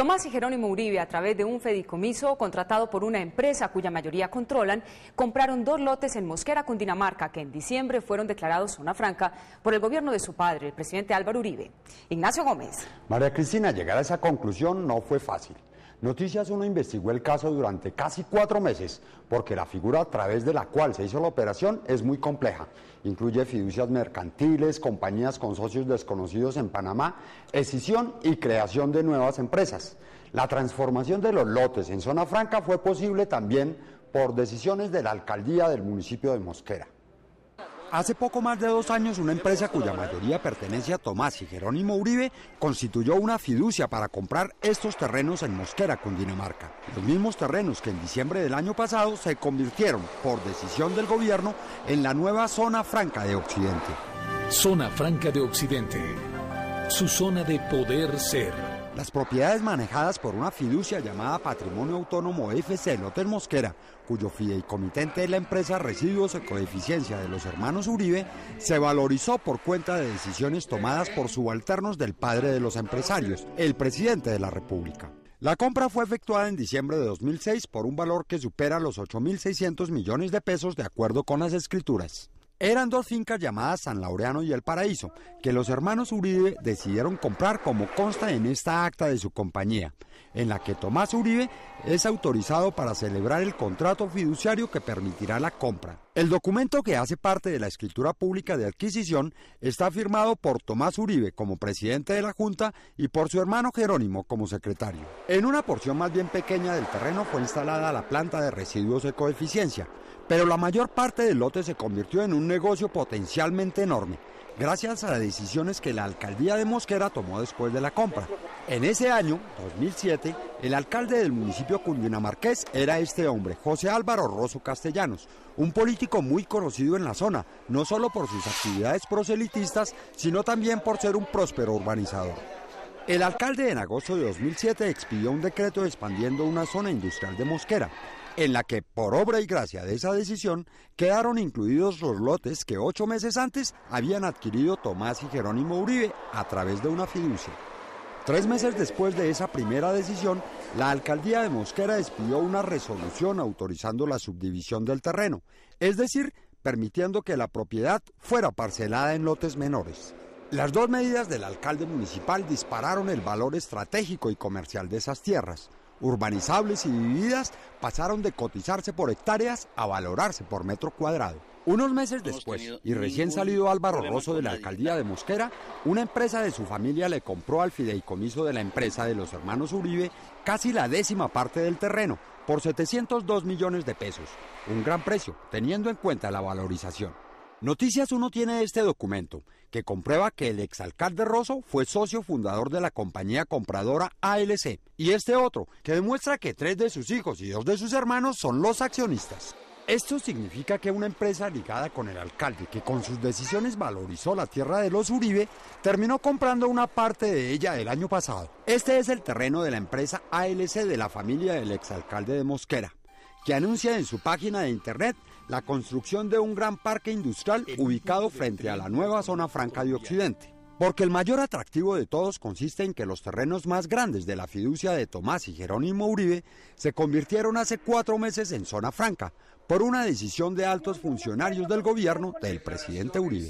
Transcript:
Tomás y Jerónimo Uribe, a través de un fedicomiso contratado por una empresa cuya mayoría controlan, compraron dos lotes en Mosquera, Cundinamarca, que en diciembre fueron declarados zona franca por el gobierno de su padre, el presidente Álvaro Uribe. Ignacio Gómez. María Cristina, llegar a esa conclusión no fue fácil. Noticias Uno investigó el caso durante casi cuatro meses porque la figura a través de la cual se hizo la operación es muy compleja. Incluye fiducias mercantiles, compañías con socios desconocidos en Panamá, escisión y creación de nuevas empresas. La transformación de los lotes en zona franca fue posible también por decisiones de la alcaldía del municipio de Mosquera. Hace poco más de dos años, una empresa cuya mayoría pertenece a Tomás y Jerónimo Uribe constituyó una fiducia para comprar estos terrenos en Mosquera, Cundinamarca. Los mismos terrenos que en diciembre del año pasado se convirtieron, por decisión del gobierno, en la nueva Zona Franca de Occidente. Zona Franca de Occidente. Su zona de poder ser. Las propiedades manejadas por una fiducia llamada Patrimonio Autónomo FC Hotel Mosquera, cuyo fideicomitente es la empresa Residuos coeficiencia de los hermanos Uribe, se valorizó por cuenta de decisiones tomadas por subalternos del padre de los empresarios, el presidente de la República. La compra fue efectuada en diciembre de 2006 por un valor que supera los 8.600 millones de pesos de acuerdo con las escrituras. Eran dos fincas llamadas San Laureano y El Paraíso, que los hermanos Uribe decidieron comprar como consta en esta acta de su compañía en la que Tomás Uribe es autorizado para celebrar el contrato fiduciario que permitirá la compra. El documento que hace parte de la escritura pública de adquisición está firmado por Tomás Uribe como presidente de la Junta y por su hermano Jerónimo como secretario. En una porción más bien pequeña del terreno fue instalada la planta de residuos ecoeficiencia, pero la mayor parte del lote se convirtió en un negocio potencialmente enorme gracias a las decisiones que la alcaldía de Mosquera tomó después de la compra. En ese año, 2007, el alcalde del municipio cundinamarqués era este hombre, José Álvaro Rosso Castellanos, un político muy conocido en la zona, no solo por sus actividades proselitistas, sino también por ser un próspero urbanizador. El alcalde en agosto de 2007 expidió un decreto expandiendo una zona industrial de Mosquera, en la que, por obra y gracia de esa decisión, quedaron incluidos los lotes que ocho meses antes habían adquirido Tomás y Jerónimo Uribe a través de una fiducia. Tres meses después de esa primera decisión, la alcaldía de Mosquera despidió una resolución autorizando la subdivisión del terreno, es decir, permitiendo que la propiedad fuera parcelada en lotes menores. Las dos medidas del alcalde municipal dispararon el valor estratégico y comercial de esas tierras urbanizables y divididas, pasaron de cotizarse por hectáreas a valorarse por metro cuadrado. Unos meses después, y recién salido Álvaro Rosso de la alcaldía de Mosquera, una empresa de su familia le compró al fideicomiso de la empresa de los hermanos Uribe casi la décima parte del terreno, por 702 millones de pesos. Un gran precio, teniendo en cuenta la valorización. Noticias Uno tiene este documento, que comprueba que el exalcalde Rosso fue socio fundador de la compañía compradora ALC, y este otro, que demuestra que tres de sus hijos y dos de sus hermanos son los accionistas. Esto significa que una empresa ligada con el alcalde, que con sus decisiones valorizó la tierra de los Uribe, terminó comprando una parte de ella el año pasado. Este es el terreno de la empresa ALC de la familia del exalcalde de Mosquera, que anuncia en su página de internet la construcción de un gran parque industrial ubicado frente a la nueva zona franca de Occidente. Porque el mayor atractivo de todos consiste en que los terrenos más grandes de la fiducia de Tomás y Jerónimo Uribe se convirtieron hace cuatro meses en zona franca por una decisión de altos funcionarios del gobierno del presidente Uribe.